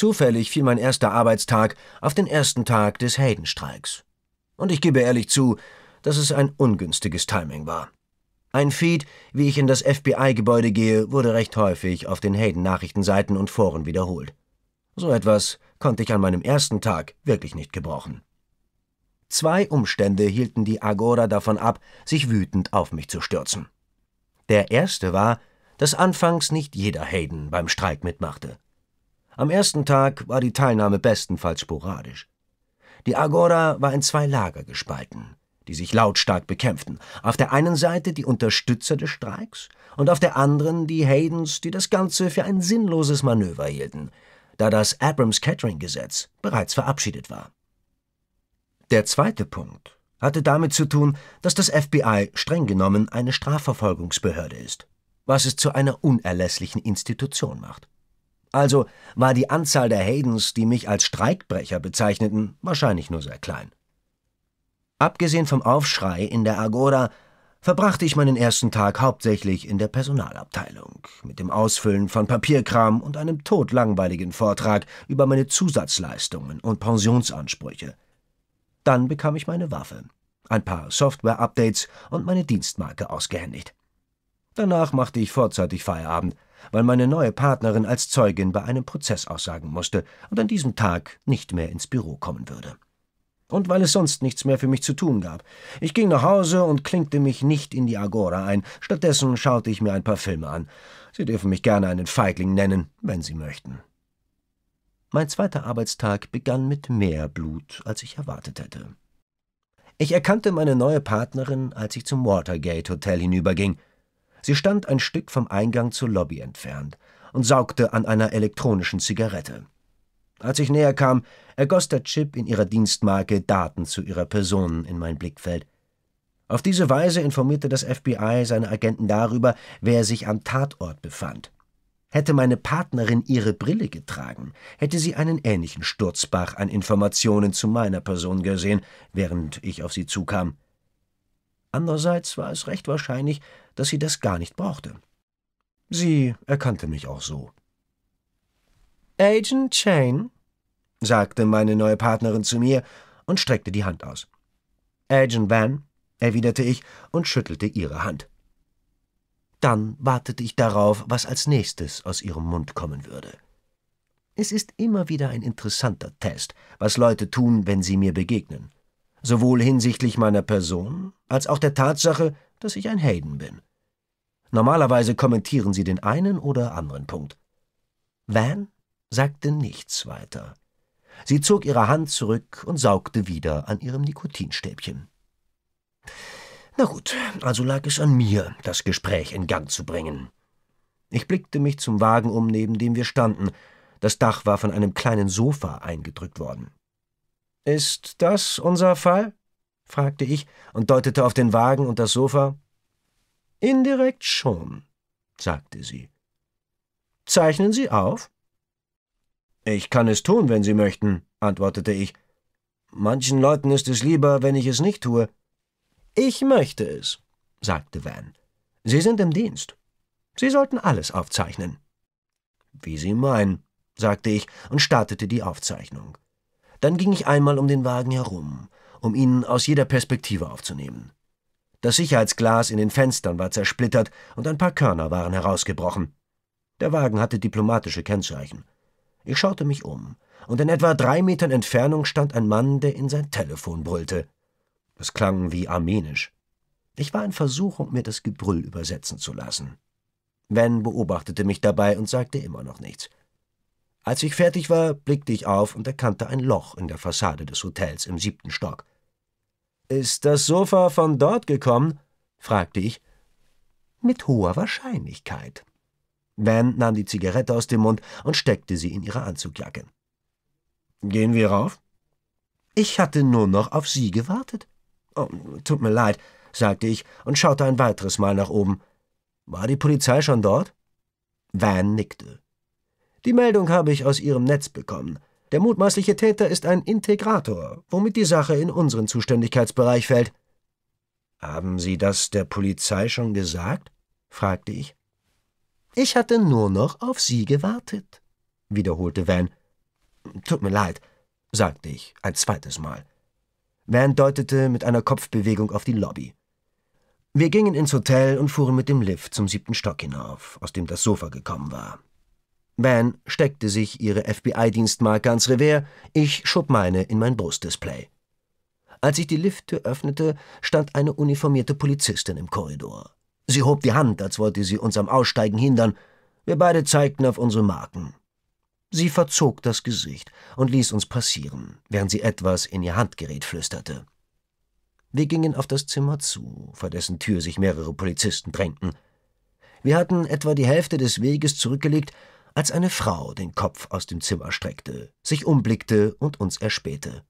Zufällig fiel mein erster Arbeitstag auf den ersten Tag des Heldenstreiks. Und ich gebe ehrlich zu, dass es ein ungünstiges Timing war. Ein Feed, wie ich in das FBI-Gebäude gehe, wurde recht häufig auf den Hayden-Nachrichtenseiten und Foren wiederholt. So etwas konnte ich an meinem ersten Tag wirklich nicht gebrauchen. Zwei Umstände hielten die Agora davon ab, sich wütend auf mich zu stürzen. Der erste war, dass anfangs nicht jeder Hayden beim Streik mitmachte. Am ersten Tag war die Teilnahme bestenfalls sporadisch. Die Agora war in zwei Lager gespalten, die sich lautstark bekämpften. Auf der einen Seite die Unterstützer des Streiks und auf der anderen die Haydens, die das Ganze für ein sinnloses Manöver hielten, da das Abrams-Catering-Gesetz bereits verabschiedet war. Der zweite Punkt hatte damit zu tun, dass das FBI streng genommen eine Strafverfolgungsbehörde ist, was es zu einer unerlässlichen Institution macht. Also war die Anzahl der Haydens, die mich als Streikbrecher bezeichneten, wahrscheinlich nur sehr klein. Abgesehen vom Aufschrei in der Agora verbrachte ich meinen ersten Tag hauptsächlich in der Personalabteilung, mit dem Ausfüllen von Papierkram und einem todlangweiligen Vortrag über meine Zusatzleistungen und Pensionsansprüche. Dann bekam ich meine Waffe, ein paar Software-Updates und meine Dienstmarke ausgehändigt. Danach machte ich vorzeitig Feierabend – weil meine neue Partnerin als Zeugin bei einem Prozess aussagen musste und an diesem Tag nicht mehr ins Büro kommen würde. Und weil es sonst nichts mehr für mich zu tun gab. Ich ging nach Hause und klinkte mich nicht in die Agora ein, stattdessen schaute ich mir ein paar Filme an. Sie dürfen mich gerne einen Feigling nennen, wenn Sie möchten. Mein zweiter Arbeitstag begann mit mehr Blut, als ich erwartet hätte. Ich erkannte meine neue Partnerin, als ich zum Watergate Hotel hinüberging. Sie stand ein Stück vom Eingang zur Lobby entfernt und saugte an einer elektronischen Zigarette. Als ich näher kam, ergoss der Chip in ihrer Dienstmarke Daten zu ihrer Person in mein Blickfeld. Auf diese Weise informierte das FBI seine Agenten darüber, wer sich am Tatort befand. Hätte meine Partnerin ihre Brille getragen, hätte sie einen ähnlichen Sturzbach an Informationen zu meiner Person gesehen, während ich auf sie zukam. Andererseits war es recht wahrscheinlich, dass sie das gar nicht brauchte. Sie erkannte mich auch so. Agent Chain, sagte meine neue Partnerin zu mir und streckte die Hand aus. Agent Van, erwiderte ich und schüttelte ihre Hand. Dann wartete ich darauf, was als nächstes aus ihrem Mund kommen würde. Es ist immer wieder ein interessanter Test, was Leute tun, wenn sie mir begegnen sowohl hinsichtlich meiner Person als auch der Tatsache, dass ich ein Hayden bin. Normalerweise kommentieren sie den einen oder anderen Punkt. Van sagte nichts weiter. Sie zog ihre Hand zurück und saugte wieder an ihrem Nikotinstäbchen. Na gut, also lag es an mir, das Gespräch in Gang zu bringen. Ich blickte mich zum Wagen um, neben dem wir standen. Das Dach war von einem kleinen Sofa eingedrückt worden. Ist das unser Fall? fragte ich und deutete auf den Wagen und das Sofa. Indirekt schon, sagte sie. Zeichnen Sie auf? Ich kann es tun, wenn Sie möchten, antwortete ich. Manchen Leuten ist es lieber, wenn ich es nicht tue. Ich möchte es, sagte Van. Sie sind im Dienst. Sie sollten alles aufzeichnen. Wie Sie meinen, sagte ich und startete die Aufzeichnung. Dann ging ich einmal um den Wagen herum, um ihn aus jeder Perspektive aufzunehmen. Das Sicherheitsglas in den Fenstern war zersplittert und ein paar Körner waren herausgebrochen. Der Wagen hatte diplomatische Kennzeichen. Ich schaute mich um, und in etwa drei Metern Entfernung stand ein Mann, der in sein Telefon brüllte. Das klang wie armenisch. Ich war in Versuchung, mir das Gebrüll übersetzen zu lassen. Van beobachtete mich dabei und sagte immer noch nichts. Als ich fertig war, blickte ich auf und erkannte ein Loch in der Fassade des Hotels im siebten Stock. Ist das Sofa von dort gekommen? fragte ich. Mit hoher Wahrscheinlichkeit. Van nahm die Zigarette aus dem Mund und steckte sie in ihre Anzugjacke. Gehen wir rauf? Ich hatte nur noch auf Sie gewartet. Oh, tut mir leid, sagte ich und schaute ein weiteres Mal nach oben. War die Polizei schon dort? Van nickte. Die Meldung habe ich aus Ihrem Netz bekommen. Der mutmaßliche Täter ist ein Integrator, womit die Sache in unseren Zuständigkeitsbereich fällt. Haben Sie das der Polizei schon gesagt? fragte ich. Ich hatte nur noch auf Sie gewartet, wiederholte Van. Tut mir leid, sagte ich ein zweites Mal. Van deutete mit einer Kopfbewegung auf die Lobby. Wir gingen ins Hotel und fuhren mit dem Lift zum siebten Stock hinauf, aus dem das Sofa gekommen war. Van steckte sich ihre FBI-Dienstmarke ans Revers, ich schob meine in mein Brustdisplay. Als ich die Lifttür öffnete, stand eine uniformierte Polizistin im Korridor. Sie hob die Hand, als wollte sie uns am Aussteigen hindern. Wir beide zeigten auf unsere Marken. Sie verzog das Gesicht und ließ uns passieren, während sie etwas in ihr Handgerät flüsterte. Wir gingen auf das Zimmer zu, vor dessen Tür sich mehrere Polizisten drängten. Wir hatten etwa die Hälfte des Weges zurückgelegt, als eine Frau den Kopf aus dem Zimmer streckte, sich umblickte und uns erspähte.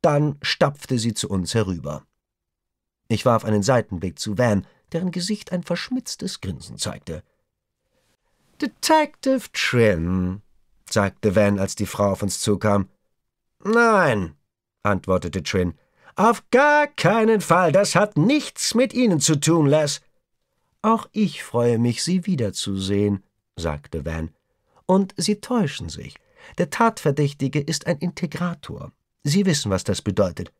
Dann stapfte sie zu uns herüber. Ich warf einen Seitenblick zu Van, deren Gesicht ein verschmitztes Grinsen zeigte. Detective Trim, sagte Van, als die Frau auf uns zukam. Nein, antwortete Trin. Auf gar keinen Fall. Das hat nichts mit Ihnen zu tun, Les. Auch ich freue mich, Sie wiederzusehen, sagte Van. Und Sie täuschen sich. Der Tatverdächtige ist ein Integrator. Sie wissen, was das bedeutet.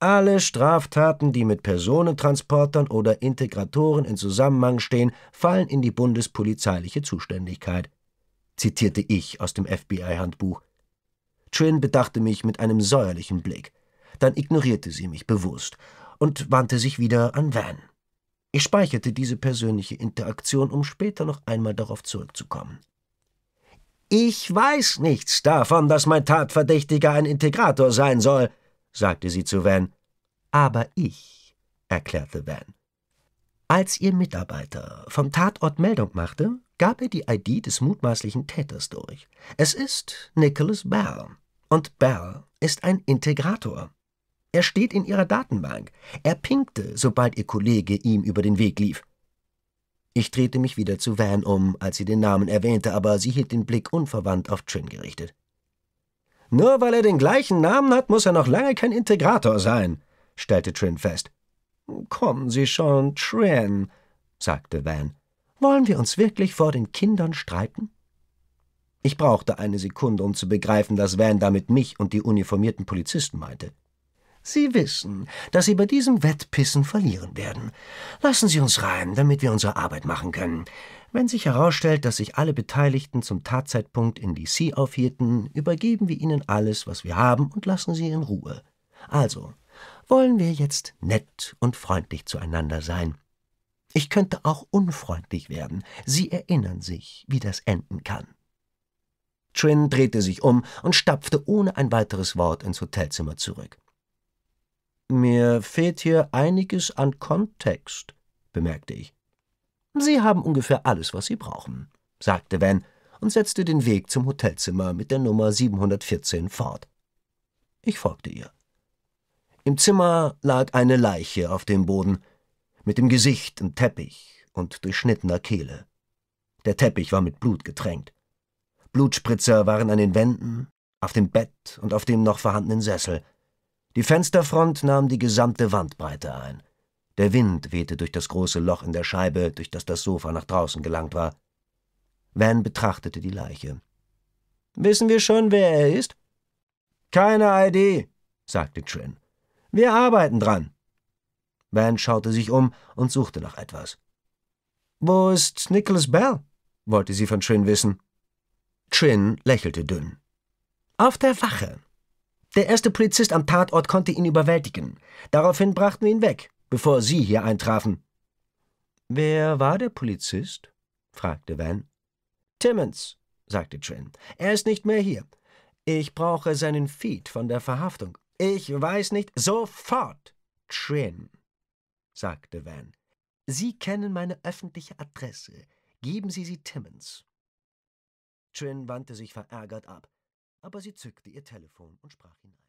Alle Straftaten, die mit Personentransportern oder Integratoren in Zusammenhang stehen, fallen in die bundespolizeiliche Zuständigkeit, zitierte ich aus dem FBI-Handbuch. Trin bedachte mich mit einem säuerlichen Blick. Dann ignorierte sie mich bewusst und wandte sich wieder an Van. Ich speicherte diese persönliche Interaktion, um später noch einmal darauf zurückzukommen. Ich weiß nichts davon, dass mein Tatverdächtiger ein Integrator sein soll, sagte sie zu Van. Aber ich, erklärte Van. Als ihr Mitarbeiter vom Tatort Meldung machte, gab er die ID des mutmaßlichen Täters durch. Es ist Nicholas Bell. Und Bell ist ein Integrator. Er steht in ihrer Datenbank. Er pinkte, sobald ihr Kollege ihm über den Weg lief. Ich drehte mich wieder zu Van um, als sie den Namen erwähnte, aber sie hielt den Blick unverwandt auf Trin gerichtet. Nur weil er den gleichen Namen hat, muss er noch lange kein Integrator sein, stellte Trin fest. Kommen Sie schon, Trin, sagte Van. Wollen wir uns wirklich vor den Kindern streiten? Ich brauchte eine Sekunde, um zu begreifen, dass Van damit mich und die uniformierten Polizisten meinte. Sie wissen, dass Sie bei diesem Wettpissen verlieren werden. Lassen Sie uns rein, damit wir unsere Arbeit machen können. Wenn sich herausstellt, dass sich alle Beteiligten zum Tatzeitpunkt in DC aufhielten, übergeben wir Ihnen alles, was wir haben, und lassen Sie in Ruhe. Also, wollen wir jetzt nett und freundlich zueinander sein. Ich könnte auch unfreundlich werden. Sie erinnern sich, wie das enden kann. Trin drehte sich um und stapfte ohne ein weiteres Wort ins Hotelzimmer zurück. Mir fehlt hier einiges an Kontext, bemerkte ich. Sie haben ungefähr alles, was Sie brauchen, sagte Van und setzte den Weg zum Hotelzimmer mit der Nummer 714 fort. Ich folgte ihr. Im Zimmer lag eine Leiche auf dem Boden, mit dem Gesicht im Teppich und durchschnittener Kehle. Der Teppich war mit Blut getränkt. Blutspritzer waren an den Wänden, auf dem Bett und auf dem noch vorhandenen Sessel. Die Fensterfront nahm die gesamte Wandbreite ein. Der Wind wehte durch das große Loch in der Scheibe, durch das das Sofa nach draußen gelangt war. Van betrachtete die Leiche. Wissen wir schon, wer er ist? Keine Idee, sagte Trin. Wir arbeiten dran. Van schaute sich um und suchte nach etwas. Wo ist Nicholas Bell? wollte sie von Trin wissen. Trin lächelte dünn. Auf der Wache, der erste Polizist am Tatort konnte ihn überwältigen. Daraufhin brachten wir ihn weg, bevor Sie hier eintrafen. Wer war der Polizist? fragte Van. Timmons, sagte Trin. Er ist nicht mehr hier. Ich brauche seinen Feed von der Verhaftung. Ich weiß nicht. Sofort! Trin, sagte Van. Sie kennen meine öffentliche Adresse. Geben Sie sie Timmons. Trin wandte sich verärgert ab aber sie zückte ihr Telefon und sprach ihn an.